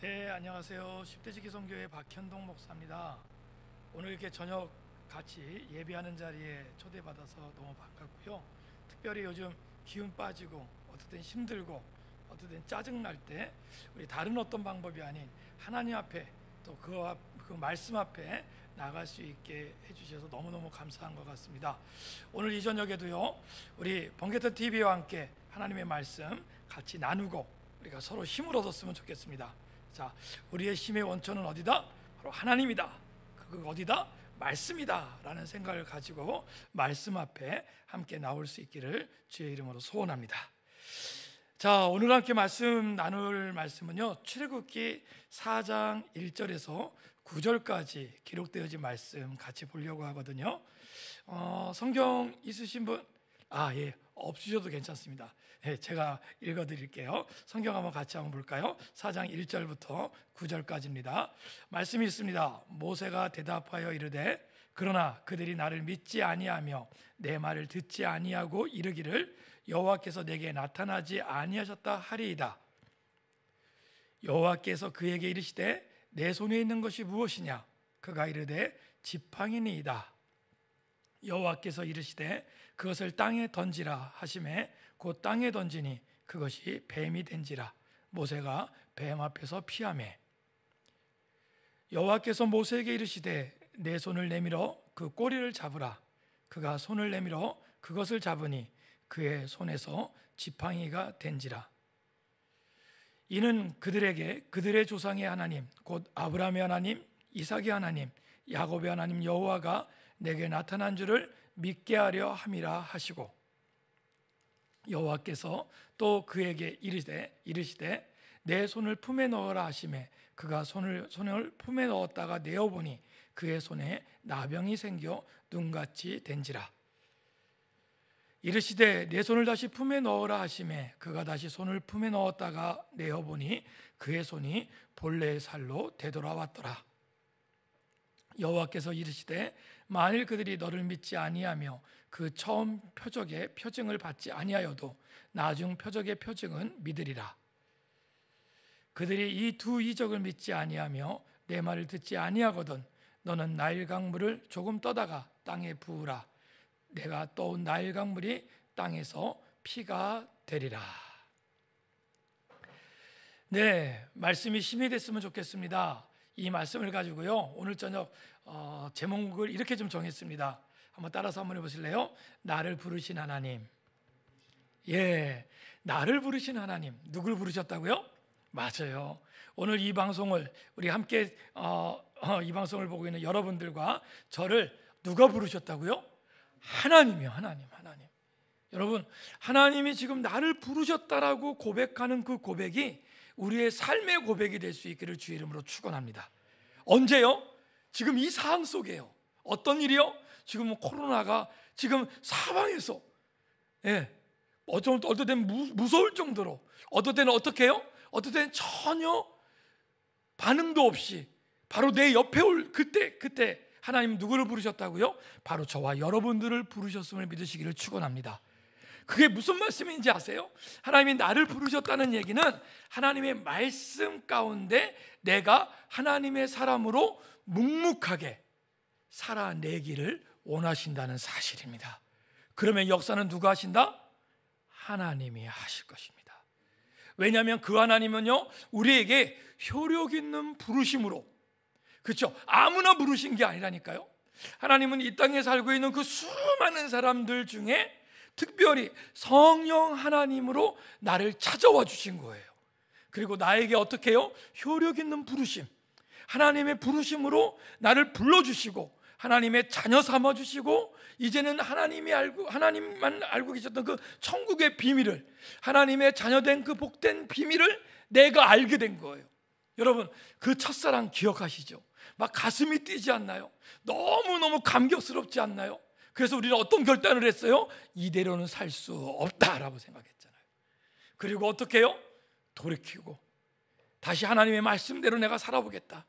네, 안녕하세요. 1대 지기성교회 박현동 목사입니다. 오늘 이렇게 저녁 같이 예배하는 자리에 초대받아서 너무 반갑고요. 특별히 요즘 기운 빠지고 어떻든 힘들고 어떻든 짜증 날 때 우리 다른 어떤 방법이 아닌 하나님 앞에 또그 그 말씀 앞에 나갈 수 있게 해주셔서 너무너무 감사한 것 같습니다. 오늘 이 저녁에도요, 우리 번개터 TV와 함께 하나님의 말씀 같이 나누고 우리가 서로 힘을 얻었으면 좋겠습니다. 자, 우리의 힘의 원천은 어디다? 바로 하나님이다. 그 어디다? 말씀이다라는 생각을 가지고 말씀 앞에 함께 나올 수 있기를 주의 이름으로 소원합니다. 자, 오늘 함께 말씀 나눌 말씀은요. 출애굽기 4장 1절에서 9절까지 기록되어진 말씀 같이 보려고 하거든요. 어, 성경 있으신 분? 아, 예. 없으셔도 괜찮습니다. 네, 제가 읽어 드릴게요. 성경 한번 같이 한번 볼까요? 4장 1절부터 9절까지입니다. 말씀이 있습니다. 모세가 대답하여 이르되 그러나 그들이 나를 믿지 아니하며 내 말을 듣지 아니하고 이르기를 여호와께서 내게 나타나지 아니하셨다 하리이다. 여호와께서 그에게 이르시되 내 손에 있는 것이 무엇이냐 그가 이르되 지팡이니이다. 여호와께서 이르시되 그것을 땅에 던지라 하심에 곧 땅에 던지니 그것이 뱀이 된지라 모세가 뱀 앞에서 피함에 여호와께서 모세에게 이르시되 내 손을 내밀어 그 꼬리를 잡으라 그가 손을 내밀어 그것을 잡으니 그의 손에서 지팡이가 된지라 이는 그들에게 그들의 조상의 하나님 곧 아브라함의 하나님 이삭의 하나님 야곱의 하나님 여호와가 내게 나타난 줄을 믿게 하려 함이라 하시고 여호와께서 또 그에게 이르되 이르시되 내 손을 품에 넣어라 하심에 그가 손을 손을 품에 넣었다가 내어 보니 그의 손에 나병이 생겨 눈같이 된지라 이르시되 내 손을 다시 품에 넣어라 하심에 그가 다시 손을 품에 넣었다가 내어 보니 그의 손이 본래의 살로 되돌아왔더라 여호와께서 이르시되 만일 그들이 너를 믿지 아니하며 그 처음 표적의 표징을 받지 아니하여도 나중 표적의 표징은 믿으리라. 그들이 이 두 이적을 믿지 아니하며 내 말을 듣지 아니하거든 너는 나일 강물을 조금 떠다가 땅에 부으라. 내가 떠온 나일 강물이 땅에서 피가 되리라. 네, 말씀이 힘이 됐으면 좋겠습니다. 이 말씀을 가지고요. 오늘 저녁 어, 제목을 이렇게 좀 정했습니다. 한번 따라서 한번 해보실래요? 나를 부르신 하나님. 예, 나를 부르신 하나님. 누굴 부르셨다고요? 맞아요. 오늘 이 방송을 우리 함께 어, 어, 이 방송을 보고 있는 여러분들과 저를 누가 부르셨다고요? 하나님이요, 하나님, 하나님. 여러분, 하나님이 지금 나를 부르셨다라고 고백하는 그 고백이 우리의 삶의 고백이 될 수 있기를 주 이름으로 축원합니다. 언제요? 지금 이 상황 속에요. 어떤 일이요? 지금 뭐 코로나가 지금 사방에서 예. 뭐 어쩌면 어떨 때는 무, 서울 정도로 어떨 때는 어떻게 해요? 어떨 때는 전혀 반응도 없이 바로 내 옆에 올 그때 그때 하나님 누구를 부르셨다고요? 바로 저와 여러분들을 부르셨음을 믿으시기를 축원합니다. 그게 무슨 말씀인지 아세요? 하나님이 나를 부르셨다는 얘기는 하나님의 말씀 가운데 내가 하나님의 사람으로 묵묵하게 살아내기를 원하신다는 사실입니다. 그러면 역사는 누가 하신다? 하나님이 하실 것입니다. 왜냐하면 그 하나님은요 우리에게 효력 있는 부르심으로 그렇죠 아무나 부르신 게 아니라니까요. 하나님은 이 땅에 살고 있는 그 수많은 사람들 중에 특별히 성령 하나님으로 나를 찾아와 주신 거예요. 그리고 나에게 어떻게 요 효력 있는 부르심. 하나님의 부르심으로 나를 불러 주시고 하나님의 자녀 삼아 주시고 이제는 하나님이 알고 하나님만 알고 계셨던 그 천국의 비밀을 하나님의 자녀된 그 복된 비밀을 내가 알게 된 거예요. 여러분 그 첫사랑 기억하시죠? 막 가슴이 뛰지 않나요? 너무너무 감격스럽지 않나요? 그래서 우리는 어떤 결단을 했어요? 이대로는 살 수 없다라고 생각했잖아요. 그리고 어떻게 해요? 돌이키고 다시 하나님의 말씀대로 내가 살아보겠다.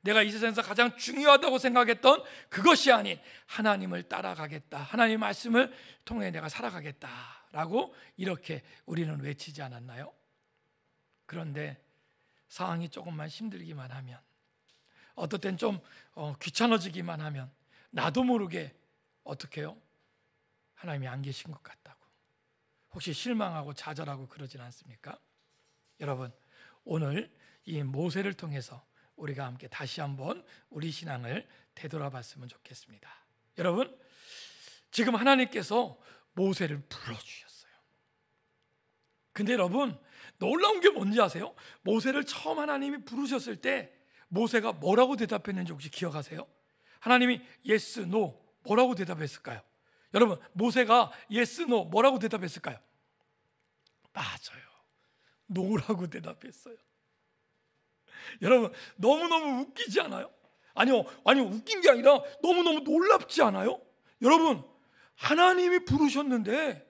내가 이 세상에서 가장 중요하다고 생각했던 그것이 아닌 하나님을 따라가겠다. 하나님의 말씀을 통해 내가 살아가겠다라고 이렇게 우리는 외치지 않았나요? 그런데 상황이 조금만 힘들기만 하면 어떨 땐좀 어, 귀찮아지기만 하면 나도 모르게 어떻게요? 하나님이 안 계신 것 같다고. 혹시 실망하고 좌절하고 그러진 않습니까? 여러분, 오늘 이 모세를 통해서 우리가 함께 다시 한번 우리 신앙을 되돌아봤으면 좋겠습니다. 여러분, 지금 하나님께서 모세를 불러주셨어요. 근데 여러분, 놀라운 게 뭔지 아세요? 모세를 처음 하나님이 부르셨을 때 모세가 뭐라고 대답했는지 혹시 기억하세요? 하나님이 yes, no 뭐라고 대답했을까요? 여러분, 모세가 예스 yes, 뭐라고 대답했을까요? 맞아요. 노라고 대답했어요. 여러분, 너무너무 웃기지 않아요? 아니요, 아니요, 웃긴 게 아니라 너무너무 놀랍지 않아요? 여러분, 하나님이 부르셨는데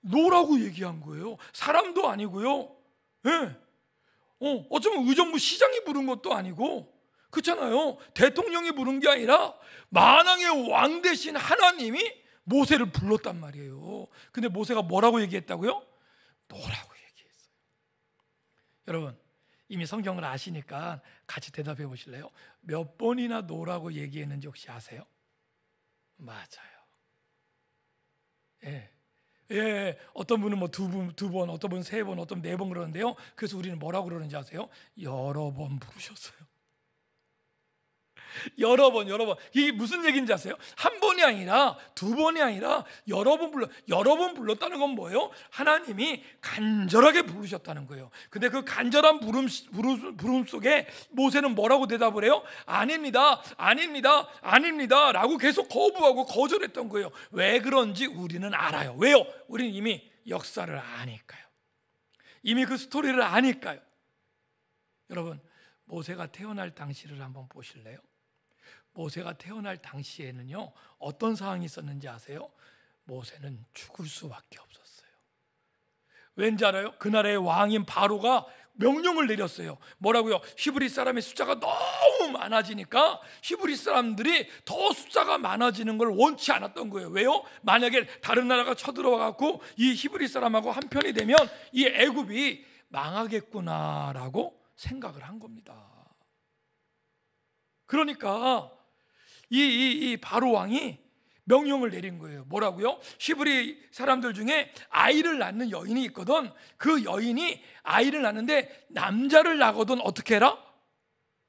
노라고 얘기한 거예요. 사람도 아니고요. 예. 어, 어쩌면 의정부 시장이 부른 것도 아니고 그렇잖아요. 대통령이 부른 게 아니라 만왕의 왕 대신 하나님이 모세를 불렀단 말이에요. 근데 모세가 뭐라고 얘기했다고요? 너라고 얘기했어요. 여러분, 이미 성경을 아시니까 같이 대답해 보실래요? 몇 번이나 노라고 얘기했는지 혹시 아세요? 맞아요. 예. 예, 예. 어떤 분은 뭐 두 번, 두 번, 어떤 분은 세 번, 어떤 네 번 그러는데요. 그래서 우리는 뭐라고 그러는지 아세요? 여러 번 부르셨어요. 여러 번, 여러 번. 이게 무슨 얘기인지 아세요? 한 번이 아니라 두 번이 아니라 여러 번 불러, 여러 번 불렀다는 건 뭐예요? 하나님이 간절하게 부르셨다는 거예요. 근데 그 간절한 부름, 부름, 부름 속에 모세는 뭐라고 대답을 해요? 아닙니다, 아닙니다, 아닙니다. 라고 계속 거부하고 거절했던 거예요. 왜 그런지 우리는 알아요. 왜요? 우리는 이미 역사를 아니까요. 이미 그 스토리를 아니까요. 여러분, 모세가 태어날 당시를 한번 보실래요? 모세가 태어날 당시에는요 어떤 상황이 있었는지 아세요? 모세는 죽을 수밖에 없었어요. 왠지 알아요? 그나의 왕인 바로가 명령을 내렸어요. 뭐라고요? 히브리 사람의 숫자가 너무 많아지니까 히브리 사람들이 더 숫자가 많아지는 걸 원치 않았던 거예요. 왜요? 만약에 다른 나라가 쳐들어와 갖고 이 히브리 사람하고 한 편이 되면 이 애굽이 망하겠구나라고 생각을 한 겁니다. 그러니까 이, 이, 이 바로 왕이 명령을 내린 거예요. 뭐라고요? 히브리 사람들 중에 아이를 낳는 여인이 있거든. 그 여인이 아이를 낳는데 남자를 낳거든 어떻게 해라?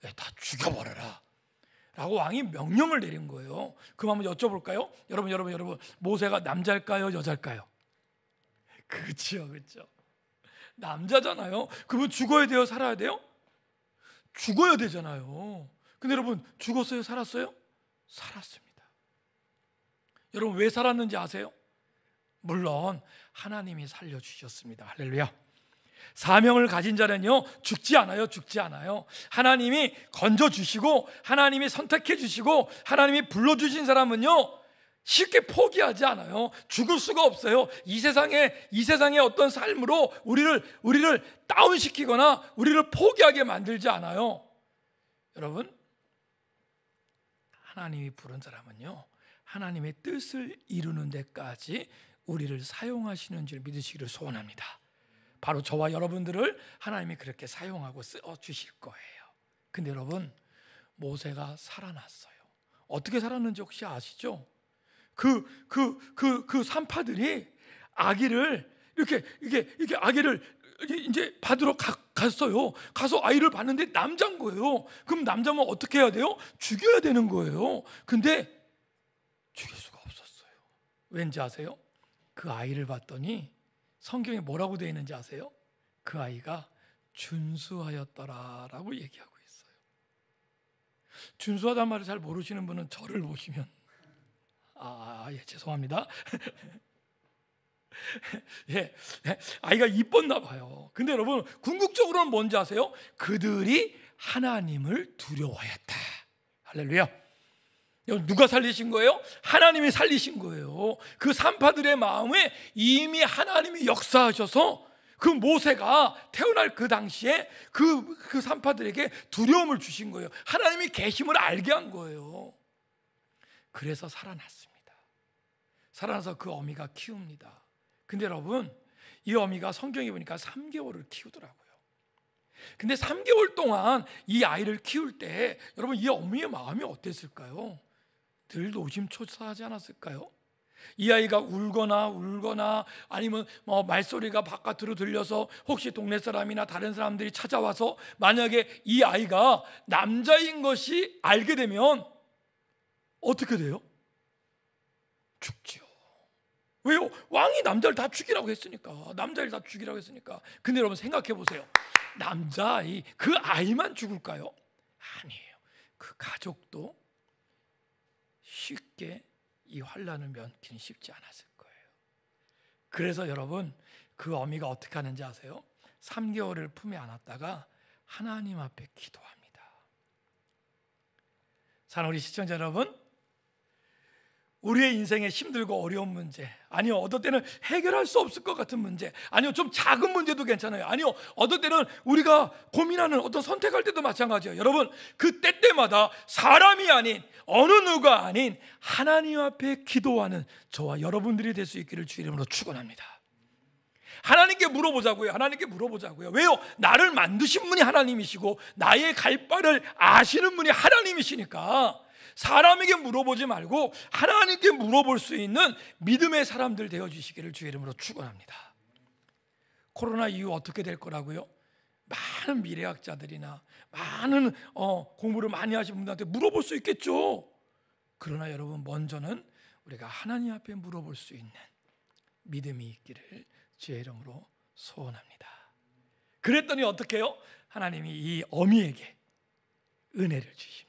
예, 다 죽여버려라. 라고 왕이 명령을 내린 거예요. 그럼 한번 여쭤볼까요? 여러분, 여러분, 여러분. 모세가 남자일까요? 여자일까요? 그렇죠, 그렇죠. 남자잖아요. 그러면 죽어야 돼요? 살아야 돼요? 죽어야 되잖아요. 근데 여러분, 죽었어요? 살았어요? 살았습니다. 여러분 왜 살았는지 아세요? 물론 하나님이 살려 주셨습니다. 할렐루야. 사명을 가진 자는요 죽지 않아요 죽지 않아요 하나님이 건져 주시고 하나님이 선택해 주시고 하나님이 불러 주신 사람은요 쉽게 포기하지 않아요 죽을 수가 없어요 이 세상에 이 세상의 어떤 삶으로 우리를 우리를 다운시키거나 우리를 포기하게 만들지 않아요 여러분 하나님이 부른 사람은요. 하나님의 뜻을 이루는 데까지 우리를 사용하시는 줄 믿으시기를 소원합니다. 바로 저와 여러분들을 하나님이 그렇게 사용하고 쓰어 주실 거예요. 근데 여러분 모세가 살아났어요. 어떻게 살았는지 혹시 아시죠? 그 그 그그 그, 그, 그 산파들이 아기를 이렇게 이게 렇 이게 렇 아기를 이제 받으러 가, 갔어요. 가서 아이를 봤는데 남자인 거예요. 그럼 남자면 어떻게 해야 돼요? 죽여야 되는 거예요. 근데 죽일 수가 없었어요. 왠지 아세요? 그 아이를 봤더니 성경에 뭐라고 되어 있는지 아세요? 그 아이가 준수하였더라라고 얘기하고 있어요. 준수하단 말을 잘 모르시는 분은 저를 보시면 아, 아 예, 죄송합니다. 예, 예, 아이가 이뻤나 봐요. 근데 여러분 궁극적으로는 뭔지 아세요? 그들이 하나님을 두려워했다. 할렐루야. 누가 살리신 거예요? 하나님이 살리신 거예요. 그 산파들의 마음에 이미 하나님이 역사하셔서 그 모세가 태어날 그 당시에 그, 그 산파들에게 두려움을 주신 거예요. 하나님이 계심을 알게 한 거예요. 그래서 살아났습니다. 살아나서 그 어미가 키웁니다. 근데 여러분 이 어미가 성경에 보니까 3개월을 키우더라고요. 근데 3개월 동안 이 아이를 키울 때 여러분 이 어미의 마음이 어땠을까요? 늘 노심초사하지 않았을까요? 이 아이가 울거나 울거나 아니면 뭐 말소리가 바깥으로 들려서 혹시 동네 사람이나 다른 사람들이 찾아와서 만약에 이 아이가 남자인 것이 알게 되면 어떻게 돼요? 죽지 왜요? 왕이 남자를 다 죽이라고 했으니까. 남자를 다 죽이라고 했으니까. 근데 여러분 생각해 보세요. 남자 이그 아이만 죽을까요? 아니에요. 그 가족도 쉽게 이 환란을 면기는 쉽지 않았을 거예요. 그래서 여러분 그 어미가 어떻게 하는지 아세요? 3개월을 품에 안았다가 하나님 앞에 기도합니다. 사는 우리 시청자 여러분, 우리의 인생에 힘들고 어려운 문제 아니요 어떨 때는 해결할 수 없을 것 같은 문제 아니요 좀 작은 문제도 괜찮아요 아니요 어떨 때는 우리가 고민하는 어떤 선택할 때도 마찬가지예요 여러분 그 때때마다 사람이 아닌 어느 누가 아닌 하나님 앞에 기도하는 저와 여러분들이 될 수 있기를 주 이름으로 축원합니다 하나님께 물어보자고요 하나님께 물어보자고요 왜요? 나를 만드신 분이 하나님이시고 나의 갈 바를 아시는 분이 하나님이시니까 사람에게 물어보지 말고 하나님께 물어볼 수 있는 믿음의 사람들 되어 주시기를 주의 이름으로 축원합니다. 코로나 이후 어떻게 될 거라고요? 많은 미래학자들이나 많은 어, 공부를 많이 하신 분들한테 물어볼 수 있겠죠. 그러나 여러분 먼저는 우리가 하나님 앞에 물어볼 수 있는 믿음이 있기를 주의 이름으로 소원합니다. 그랬더니 어떻게 요 하나님이 이 어미에게 은혜를 주십니다.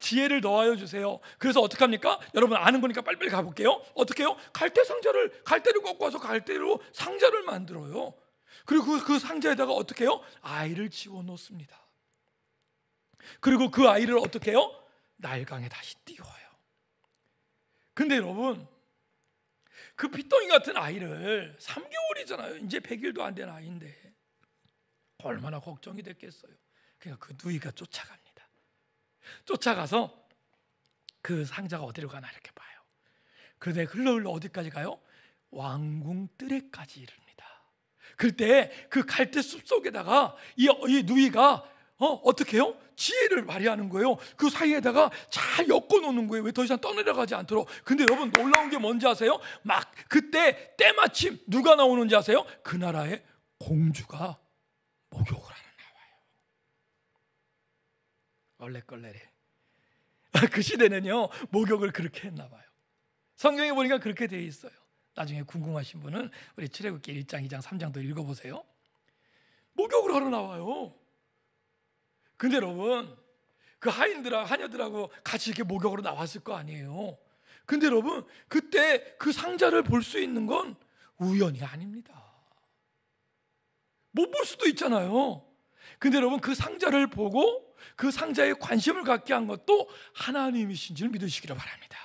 지혜를 넣어 주세요. 그래서 어떻게 합니까? 여러분 아는 거니까 빨리빨리 가볼게요. 어떻게 해요? 갈대 상자를 갈대를 꺾어서 갈대로 상자를 만들어요. 그리고 그, 그 상자에다가 어떻게 해요? 아이를 집어 넣습니다. 그리고 그 아이를 어떻게 해요? 날강에 다시 띄워요. 근데 여러분 그 핏덩이 같은 아이를 3개월이잖아요. 이제 100일도 안 된 아이인데 얼마나 걱정이 됐겠어요. 그냥그 그러니까 누이가 쫓아갑니다. 쫓아가서 그 상자가 어디로 가나 이렇게 봐요. 그런데 흘러 흘러 어디까지 가요? 왕궁 뜰에까지 이릅니다. 그때 그 갈대 숲 속에다가 이, 이 누이가 어, 어떻게 해요? 지혜를 발휘하는 거예요. 그 사이에다가 잘 엮어 놓는 거예요. 왜 더 이상 떠내려가지 않도록. 근데 여러분 놀라운 게 뭔지 아세요? 막 그때 때마침 누가 나오는지 아세요? 그 나라의 공주가 목욕을 얼레걸레래. 아, 그 시대는요 목욕을 그렇게 했나 봐요. 성경에 보니까 그렇게 되어 있어요. 나중에 궁금하신 분은 우리 출애굽기 1장, 2장, 3장도 읽어보세요. 목욕을 하러 나와요. 근데 여러분 그 하인들하고 하녀들하고 같이 이렇게 목욕으로 나왔을 거 아니에요. 근데 여러분 그때 그 상자를 볼 수 있는 건 우연이 아닙니다. 못 볼 수도 있잖아요. 근데 여러분 그 상자를 보고 그 상자에 관심을 갖게 한 것도 하나님이신 줄 믿으시기를 바랍니다.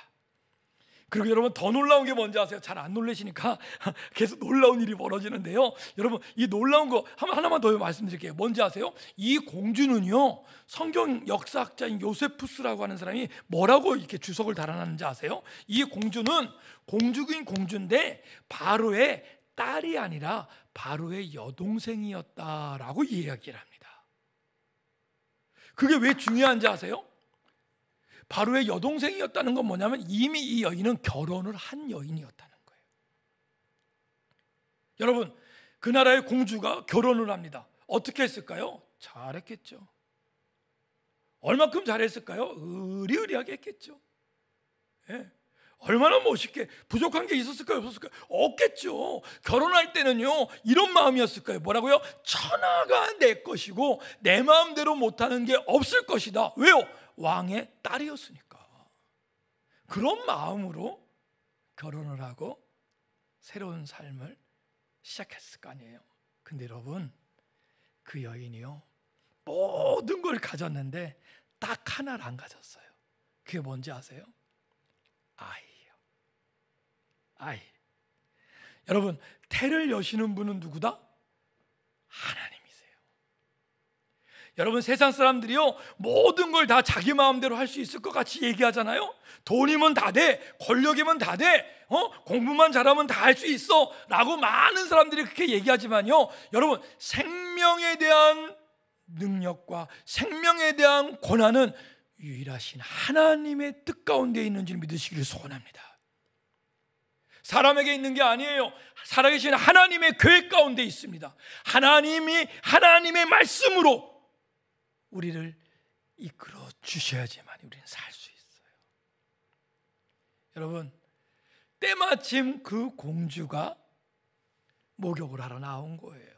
그리고 여러분 더 놀라운 게 뭔지 아세요? 잘 안 놀래시니까 계속 놀라운 일이 벌어지는데요. 여러분 이 놀라운 거 하나만 더 말씀드릴게요. 뭔지 아세요? 이 공주는요 성경 역사학자인 요세푸스라고 하는 사람이 뭐라고 이렇게 주석을 달아놨는지 아세요? 이 공주는 공주긴 공주인데 바로의 딸이 아니라 바로의 여동생이었다라고 이야기를 합니다. 그게 왜 중요한지 아세요? 바로의 여동생이었다는 건 뭐냐면 이미 이 여인은 결혼을 한 여인이었다는 거예요. 여러분, 그 나라의 공주가 결혼을 합니다. 어떻게 했을까요? 잘했겠죠. 얼마큼 잘했을까요? 의리의리하게 했겠죠. 예. 얼마나 멋있게 부족한 게 있었을까요? 없었을까요? 없겠죠. 결혼할 때는요 이런 마음이었을까요? 뭐라고요? 천하가 내 것이고 내 마음대로 못하는 게 없을 것이다. 왜요? 왕의 딸이었으니까. 그런 마음으로 결혼을 하고 새로운 삶을 시작했을 거 아니에요. 근데 여러분 그 여인이요 모든 걸 가졌는데 딱 하나를 안 가졌어요. 그게 뭔지 아세요? 아이요. 아이. 여러분, 태를 여시는 분은 누구다? 하나님이세요. 여러분, 세상 사람들이요, 모든 걸 다 자기 마음대로 할 수 있을 것 같이 얘기하잖아요? 돈이면 다 돼, 권력이면 다 돼, 어? 공부만 잘하면 다 할 수 있어. 라고 많은 사람들이 그렇게 얘기하지만요, 여러분, 생명에 대한 능력과 생명에 대한 권한은 유일하신 하나님의 뜻 가운데 있는 지를 믿으시기를 소원합니다. 사람에게 있는 게 아니에요. 살아계신 하나님의 계획 가운데 있습니다. 하나님이 하나님의 말씀으로 우리를 이끌어 주셔야지만 우리는 살 수 있어요. 여러분, 때마침 그 공주가 목욕을 하러 나온 거예요.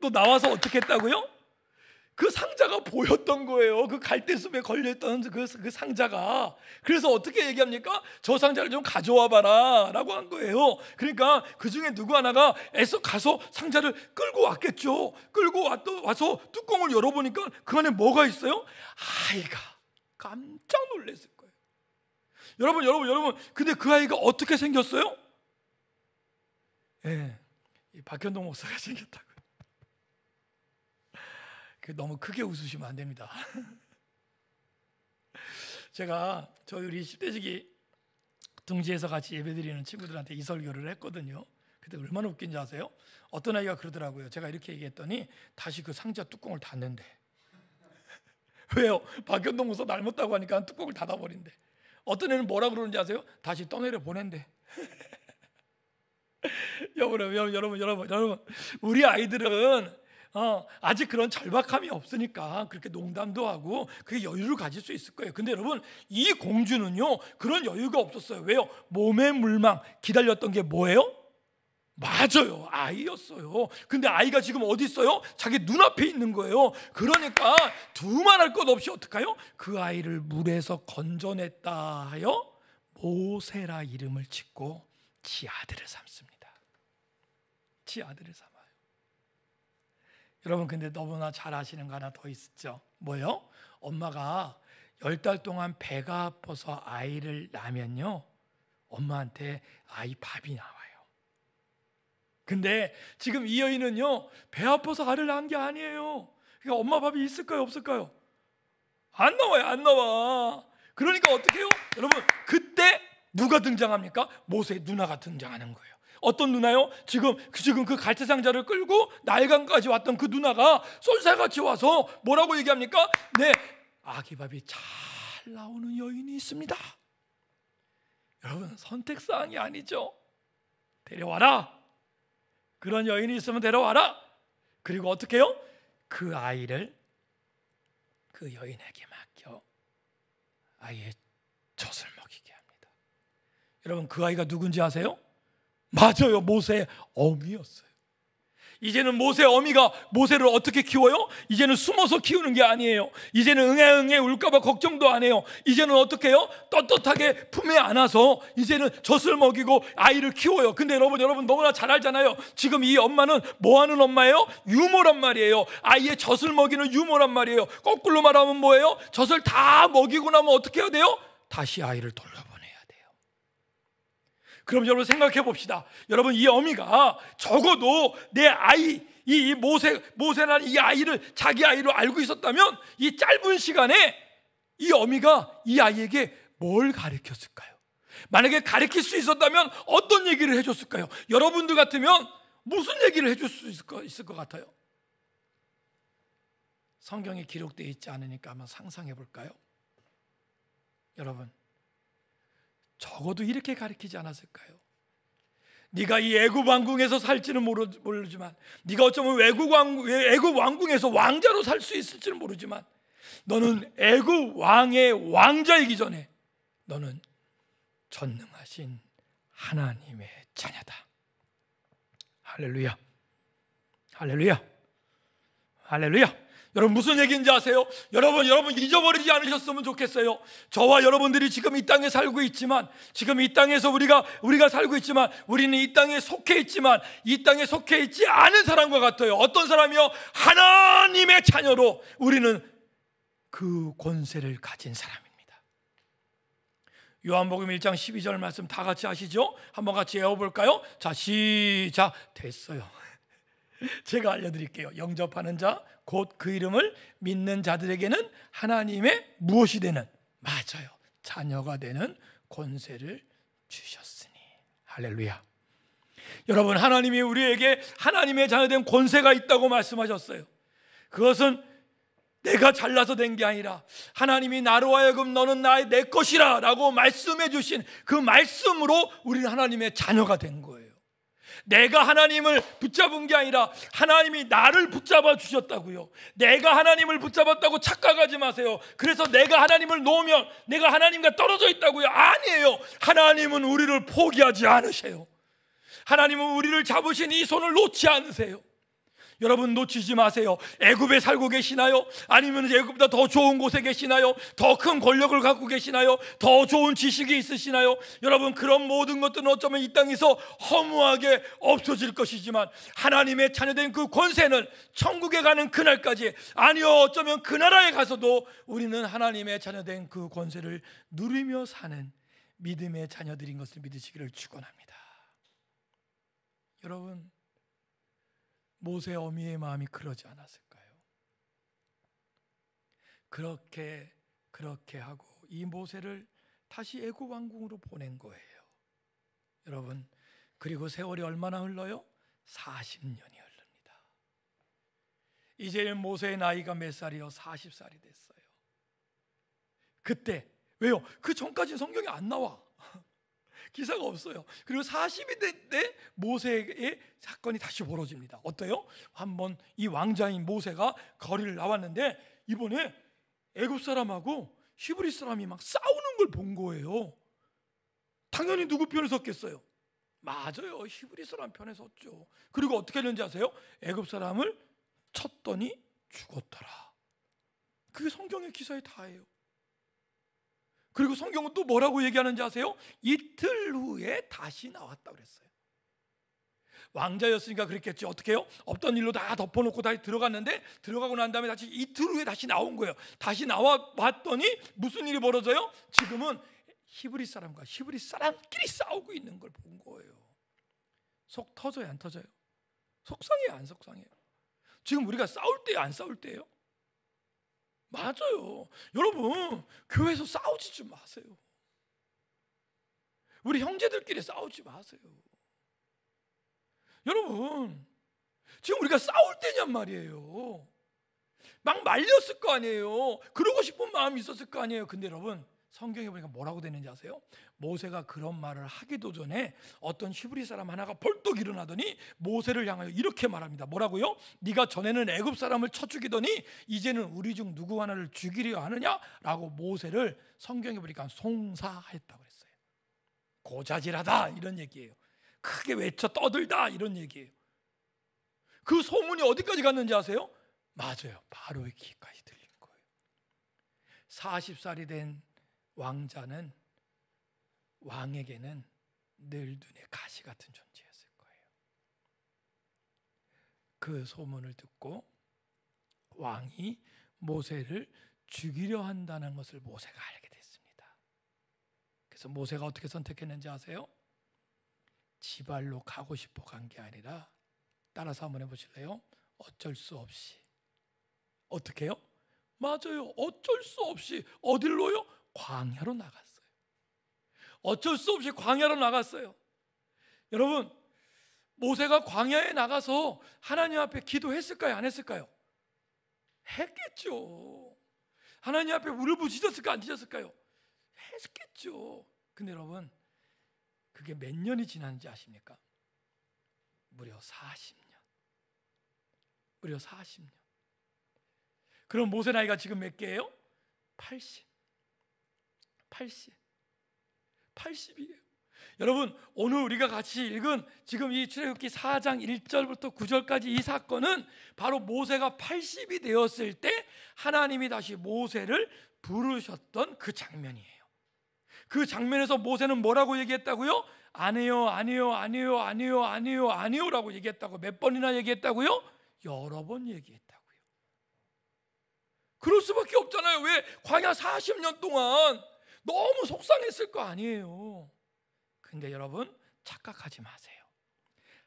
또 나와서 어떻게 했다고요? 그 상자가 보였던 거예요. 그 갈대숲에 걸려있던 그, 그 상자가. 그래서 어떻게 얘기합니까? 저 상자를 좀 가져와 봐라. 라고 한 거예요. 그러니까 그 중에 누구 하나가 애써 가서 상자를 끌고 왔겠죠. 끌고 왔도, 와서 뚜껑을 열어보니까 그 안에 뭐가 있어요? 아이가 깜짝 놀랐을 거예요. 여러분, 여러분, 여러분. 근데 그 아이가 어떻게 생겼어요? 예. 네, 박현동 목사가 생겼다고. 그 너무 크게 웃으시면 안 됩니다. 제가 저희 우리 10대지기 둥지에서 같이 예배드리는 친구들한테 이 설교를 했거든요. 그때 얼마나 웃긴지 아세요? 어떤 아이가 그러더라고요. 제가 이렇게 얘기했더니 다시 그 상자 뚜껑을 닫는데. 왜요? 박현동 목사 닮았다고 하니까 뚜껑을 닫아버린대. 어떤 애는 뭐라 그러는지 아세요? 다시 떠내려 보낸대. 여러 여러분, 여러분, 여러분, 여러분, 우리 아이들은 어, 아직 그런 절박함이 없으니까 그렇게 농담도 하고 그게 여유를 가질 수 있을 거예요. 근데 여러분 이 공주는요 그런 여유가 없었어요. 왜요? 몸의 물망 기다렸던 게 뭐예요? 맞아요. 아이였어요. 근데 아이가 지금 어디 있어요? 자기 눈앞에 있는 거예요. 그러니까 두말할 것 없이 어떡해요? 그 아이를 물에서 건져냈다 하여 모세라 이름을 짓고 지 아들을 삼습니다. 지 아들을 삼아. 여러분 근데 너무나 잘 아시는 거 하나 더 있죠. 뭐요? 엄마가 열 달 동안 배가 아파서 아이를 낳으면요. 엄마한테 아이 밥이 나와요. 근데 지금 이 여인은요. 배 아파서 아를 낳은 게 아니에요. 그러니까 엄마 밥이 있을까요? 없을까요? 안 나와요. 안 나와. 그러니까 어떻게 해요? 여러분 그때 누가 등장합니까? 모세 누나가 등장하는 거예요. 어떤 누나요? 지금 지금 그 갈채 상자를 끌고 날강까지 왔던 그 누나가 쏜살같이 와서 뭐라고 얘기합니까? 네, 아기밥이 잘 나오는 여인이 있습니다. 여러분 선택 사항이 아니죠. 데려와라. 그런 여인이 있으면 데려와라. 그리고 어떻게 해요? 그 아이를 그 여인에게 맡겨 아이의 젖을 먹이게 합니다. 여러분 그 아이가 누군지 아세요? 맞아요. 모세의 어미였어요. 이제는 모세의 어미가 모세를 어떻게 키워요? 이제는 숨어서 키우는 게 아니에요. 이제는 응애응애 울까봐 걱정도 안 해요. 이제는 어떻게 해요? 떳떳하게 품에 안아서 이제는 젖을 먹이고 아이를 키워요. 근데 여러분, 여러분 너무나 잘 알잖아요. 지금 이 엄마는 뭐 하는 엄마예요? 유모란 말이에요. 아이의 젖을 먹이는 유모란 말이에요. 거꾸로 말하면 뭐예요? 젖을 다 먹이고 나면 어떻게 해야 돼요? 다시 아이를 돌려 그럼 여러분 생각해 봅시다. 여러분 이 어미가 적어도 내 아이 이 모세 모세란 이 아이를 자기 아이로 알고 있었다면 이 짧은 시간에 이 어미가 이 아이에게 뭘 가르쳤을까요? 만약에 가르칠 수 있었다면 어떤 얘기를 해줬을까요? 여러분들 같으면 무슨 얘기를 해줄 수 있을 것, 있을 것 같아요? 성경에 기록되어 있지 않으니까 한번 상상해 볼까요? 여러분, 적어도 이렇게 가르치지 않았을까요? 네가 이 애굽 왕궁에서 살지는 모르지만 네가 어쩌면 외국 왕 애굽 왕궁에서 왕자로 살 수 있을지는 모르지만 너는 애굽 왕의 왕자이기 전에 너는 전능하신 하나님의 자녀다. 할렐루야. 할렐루야. 할렐루야. 여러분 무슨 얘기인지 아세요? 여러분 여러분 잊어버리지 않으셨으면 좋겠어요. 저와 여러분들이 지금 이 땅에 살고 있지만 지금 이 땅에서 우리가 우리가 살고 있지만 우리는 이 땅에 속해 있지만 이 땅에 속해 있지 않은 사람과 같아요. 어떤 사람이요? 하나님의 자녀로 우리는 그 권세를 가진 사람입니다. 요한복음 1장 12절 말씀 다 같이 아시죠? 한번 같이 외워 볼까요? 자, 시작 됐어요. 제가 알려드릴게요. 영접하는 자, 곧 그 이름을 믿는 자들에게는 하나님의 무엇이 되는? 맞아요. 자녀가 되는 권세를 주셨으니. 할렐루야. 여러분, 하나님이 우리에게 하나님의 자녀된 권세가 있다고 말씀하셨어요. 그것은 내가 잘나서 된 게 아니라 하나님이 나로 하여금 너는 나의 내 것이라 라고 말씀해 주신 그 말씀으로 우리는 하나님의 자녀가 된 거예요. 내가 하나님을 붙잡은 게 아니라 하나님이 나를 붙잡아 주셨다고요. 내가 하나님을 붙잡았다고 착각하지 마세요. 그래서 내가 하나님을 놓으면 내가 하나님과 떨어져 있다고요. 아니에요. 하나님은 우리를 포기하지 않으세요. 하나님은 우리를 잡으신 이 손을 놓지 않으세요. 여러분 놓치지 마세요. 애굽에 살고 계시나요? 아니면 애굽보다 더 좋은 곳에 계시나요? 더 큰 권력을 갖고 계시나요? 더 좋은 지식이 있으시나요? 여러분 그런 모든 것들은 어쩌면 이 땅에서 허무하게 없어질 것이지만 하나님의 자녀된 그 권세는 천국에 가는 그날까지 아니요 어쩌면 그 나라에 가서도 우리는 하나님의 자녀된 그 권세를 누리며 사는 믿음의 자녀들인 것을 믿으시기를 축원합니다. 여러분 모세 어미의 마음이 그러지 않았을까요? 그렇게 그렇게 하고 이 모세를 다시 애굽 왕궁으로 보낸 거예요. 여러분, 그리고 세월이 얼마나 흘러요? 40년이 흐릅니다. 이제 모세의 나이가 몇 살이요? 40살이 됐어요. 그때 왜요? 그 전까지 성경이 안 나와. 기사가 없어요. 그리고 40이 됐는데 모세의 사건이 다시 벌어집니다. 어때요? 한번 이 왕자인 모세가 거리를 나왔는데 이번에 애굽 사람하고 히브리 사람이 막 싸우는 걸 본 거예요. 당연히 누구 편에 섰겠어요? 맞아요. 히브리 사람 편에 섰죠. 그리고 어떻게 했는지 아세요? 애굽 사람을 쳤더니 죽었더라. 그게 성경의 기사에 다예요. 그리고 성경은 또 뭐라고 얘기하는지 아세요? 이틀 후에 다시 나왔다 그랬어요. 왕자였으니까 그랬겠지. 어떻게 해요? 없던 일로 다 덮어놓고 다시 들어갔는데 들어가고 난 다음에 다시 이틀 후에 다시 나온 거예요. 다시 나와 봤더니 무슨 일이 벌어져요? 지금은 히브리 사람과 히브리 사람끼리 싸우고 있는 걸 본 거예요. 속 터져요, 안 터져요? 속상해요, 안 속상해요? 지금 우리가 싸울 때안 싸울 때예 맞아요. 여러분, 교회에서 싸우지 좀 마세요. 우리 형제들끼리 싸우지 마세요. 여러분, 지금 우리가 싸울 때냔 말이에요. 막 말렸을 거 아니에요. 그러고 싶은 마음이 있었을 거 아니에요. 근데 여러분, 성경에 보니까 뭐라고 되는지 아세요? 모세가 그런 말을 하기도 전에 어떤 히브리 사람 하나가 벌떡 일어나더니 모세를 향하여 이렇게 말합니다. 뭐라고요? 네가 전에는 애굽 사람을 쳐 죽이더니 이제는 우리 중 누구 하나를 죽이려 하느냐라고 모세를 성경에 보니까 송사했다고 그어요 고자질하다 이런 얘기예요. 크게 외쳐 떠들다 이런 얘기예요. 그 소문이 어디까지 갔는지 아세요? 맞아요. 바로의 귀까지 들린 거예요. 40살이 된 왕자는 왕에게는 늘 눈에 가시 같은 존재였을 거예요. 그 소문을 듣고 왕이 모세를 죽이려 한다는 것을 모세가 알게 됐습니다. 그래서 모세가 어떻게 선택했는지 아세요? 지발로 가고 싶어 간 게 아니라 따라서 한번 해보실래요? 어쩔 수 없이 어떻게요? 맞아요. 어쩔 수 없이 어딜로요? 광야로 나갔어요. 어쩔 수 없이 광야로 나갔어요. 여러분, 모세가 광야에 나가서 하나님 앞에 기도했을까요? 안 했을까요? 했겠죠. 하나님 앞에 울부짖었을까? 안 짖었을까요? 했겠죠. 근데 여러분, 그게 몇 년이 지났는지 아십니까? 무려 40년. 무려 40년. 그럼 모세 나이가 지금 몇 개예요? 80. 80. 80이에요. 여러분, 오늘 우리가 같이 읽은 지금 이 출애굽기 4장 1절부터 9절까지 이 사건은 바로 모세가 80이 되었을 때 하나님이 다시 모세를 부르셨던 그 장면이에요. 그 장면에서 모세는 뭐라고 얘기했다고요? 아니요, 아니요, 아니요, 아니요, 아니요, 아니요라고 얘기했다고 몇 번이나 얘기했다고요? 여러 번 얘기했다고요. 그럴 수밖에 없잖아요. 왜 광야 40년 동안 너무 속상했을 거 아니에요. 근데 여러분 착각하지 마세요.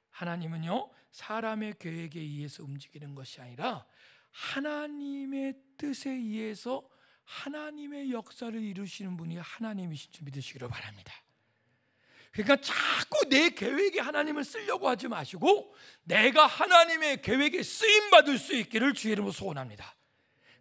하나님은요, 사람의 계획에 의해서 움직이는 것이 아니라 하나님의 뜻에 의해서 하나님의 역사를 이루시는 분이 하나님이신 줄 믿으시기를 바랍니다. 그러니까 자꾸 내 계획에 하나님을 쓰려고 하지 마시고 내가 하나님의 계획에 쓰임 받을 수 있기를 주의 이름으로 소원합니다.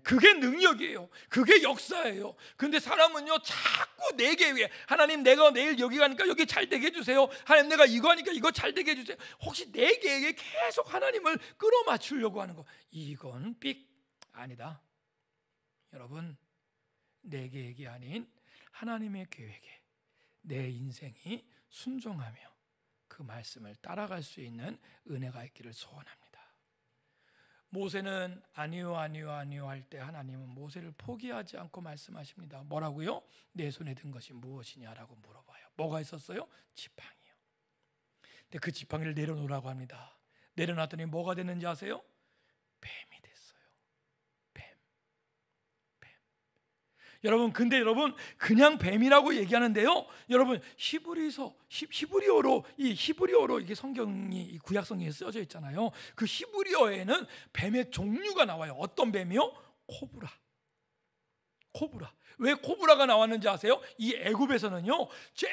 그게 능력이에요. 그게 역사예요. 근데 사람은요, 자꾸 내 계획. 하나님 내가 내일 여기 가니까 여기 잘 되게 해주세요. 하나님 내가 이거 하니까 이거 잘 되게 해주세요. 혹시 내게 계속 하나님을 끌어맞추려고 하는 거. 이건 삑. 아니다. 여러분, 내 계획이 아닌 하나님의 계획에 내 인생이 순종하며 그 말씀을 따라갈 수 있는 은혜가 있기를 소원합니다. 모세는 아니요 아니요 아니요 할 때 하나님은 모세를 포기하지 않고 말씀하십니다. 뭐라고요? 내 손에 든 것이 무엇이냐라고 물어봐요. 뭐가 있었어요? 지팡이요. 근데 그 지팡이를 내려놓으라고 합니다. 내려놨더니 뭐가 됐는지 아세요? 여러분 근데 여러분 그냥 뱀이라고 얘기하는데요. 여러분 히브리서 히, 히브리어로 이 히브리어로 이게 성경이 이 구약 성경에 쓰여져 있잖아요. 그 히브리어에는 뱀의 종류가 나와요. 어떤 뱀이요? 코브라. 코브라. 왜 코브라가 나왔는지 아세요? 이 애굽에서는요. 제일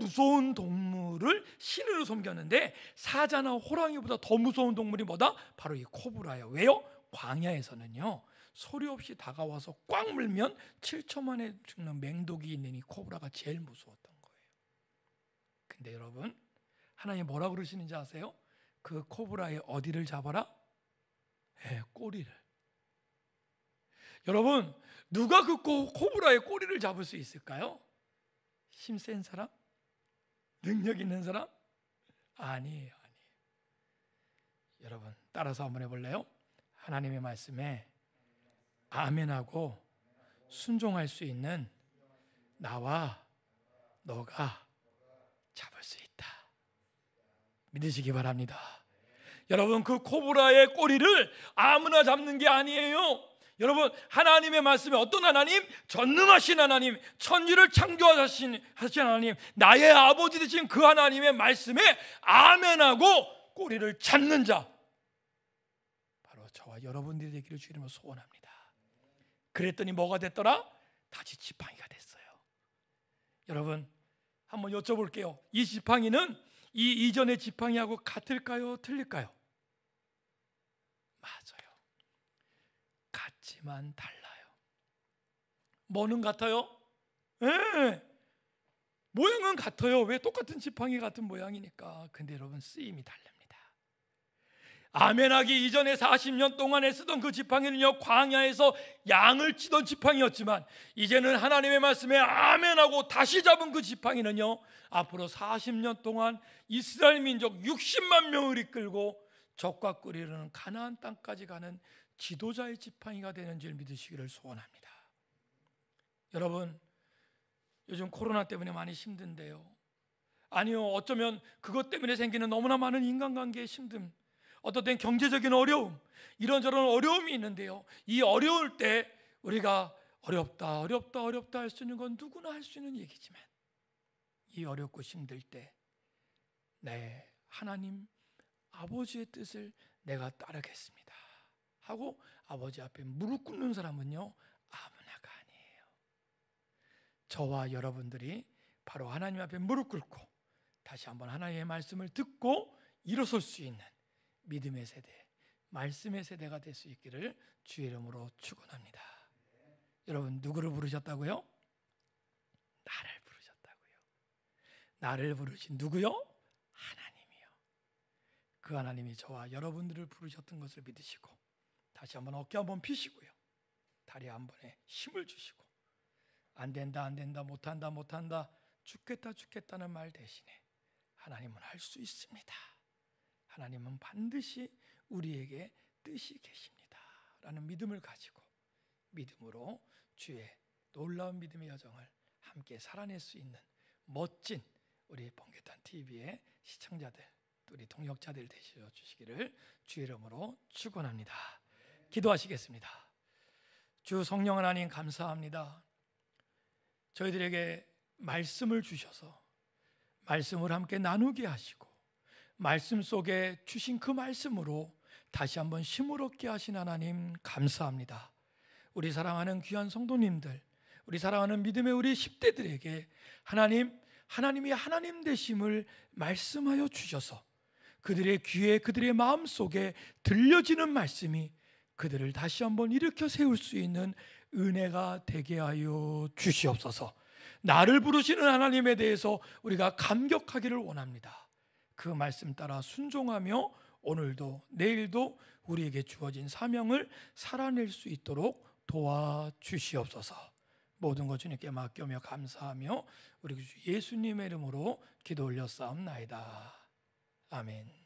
무서운 동물을 신으로 섬겼는데 사자나 호랑이보다 더 무서운 동물이 뭐다? 바로 이 코브라예요. 왜요? 광야에서는요. 소리 없이 다가와서 꽉 물면 7초 만에 죽는 맹독이 있는 이 코브라가 제일 무서웠던 거예요. 근데 여러분 하나님 뭐라 그러시는지 아세요? 그 코브라의 어디를 잡아라? 예, 꼬리를. 여러분 누가 그 코브라의 꼬리를 잡을 수 있을까요? 힘센 사람? 능력 있는 사람? 아니에요, 아니에요. 여러분 따라서 한번 해볼래요? 하나님의 말씀에 아멘하고 순종할 수 있는 나와 너가 잡을 수 있다. 믿으시기 바랍니다. 여러분 그 코브라의 꼬리를 아무나 잡는 게 아니에요. 여러분 하나님의 말씀에 어떤 하나님 전능하신 하나님 천지를 창조하신 하나님 나의 아버지 되신 그 하나님의 말씀에 아멘하고 꼬리를 잡는 자 바로 저와 여러분들이 되기를 주님으 소원합니다. 그랬더니 뭐가 됐더라? 다시 지팡이가 됐어요. 여러분 한번 여쭤볼게요. 이 지팡이는 이 이전의 지팡이하고 같을까요? 틀릴까요? 맞아요. 같지만 달라요. 뭐는 같아요? 에 예. 모양은 같아요. 왜 똑같은 지팡이 같은 모양이니까. 근데 여러분 쓰임이 달라. 아멘하기 이전에 40년 동안에 쓰던 그 지팡이는요 광야에서 양을 치던 지팡이였지만 이제는 하나님의 말씀에 아멘하고 다시 잡은 그 지팡이는요 앞으로 40년 동안 이스라엘 민족 60만 명을 이끌고 적과 끓이는 가나안 땅까지 가는 지도자의 지팡이가 되는 줄 믿으시기를 소원합니다. 여러분 요즘 코로나 때문에 많이 힘든데요. 아니요 어쩌면 그것 때문에 생기는 너무나 많은 인간관계의 힘듦 어떤 경제적인 어려움, 이런저런 어려움이 있는데요. 이 어려울 때 우리가 어렵다, 어렵다, 어렵다 할 수 있는 건 누구나 할 수 있는 얘기지만 이 어렵고 힘들 때 네, 하나님 아버지의 뜻을 내가 따르겠습니다. 하고 아버지 앞에 무릎 꿇는 사람은요 아무나가 아니에요. 저와 여러분들이 바로 하나님 앞에 무릎 꿇고 다시 한번 하나님의 말씀을 듣고 일어설 수 있는 믿음의 세대, 말씀의 세대가 될 수 있기를 주의 이름으로 축원합니다. 여러분 누구를 부르셨다고요? 나를 부르셨다고요. 나를 부르신 누구요? 하나님이요. 그 하나님이 저와 여러분들을 부르셨던 것을 믿으시고 다시 한번 어깨 한번 피시고요. 다리 한 번에 힘을 주시고 안 된다 안 된다 못한다 못한다 죽겠다 죽겠다는 말 대신에 하나님은 할 수 있습니다. 하나님은 반드시 우리에게 뜻이 계십니다. 라는 믿음을 가지고 믿음으로 주의 놀라운 믿음의 여정을 함께 살아낼 수 있는 멋진 우리 번개탄 TV의 시청자들, 우리 동역자들 되시 주시기를 주 이름으로 축원합니다. 기도하시겠습니다. 주 성령 하나님 감사합니다. 저희들에게 말씀을 주셔서 말씀을 함께 나누게 하시고 말씀 속에 주신 그 말씀으로 다시 한번 힘을 롭게 하신 하나님 감사합니다. 우리 사랑하는 귀한 성도님들, 우리 사랑하는 믿음의 우리 10대들에게 하나님, 하나님이 하나님 되심을 말씀하여 주셔서 그들의 귀에 그들의 마음 속에 들려지는 말씀이 그들을 다시 한번 일으켜 세울 수 있는 은혜가 되게 하여 주시옵소서. 나를 부르시는 하나님에 대해서 우리가 감격하기를 원합니다. 그 말씀 따라 순종하며 오늘도 내일도 우리에게 주어진 사명을 살아낼 수 있도록 도와주시옵소서. 모든 것 주님께 맡겨며 감사하며 우리 예수님의 이름으로 기도 올렸사옵나이다. 아멘.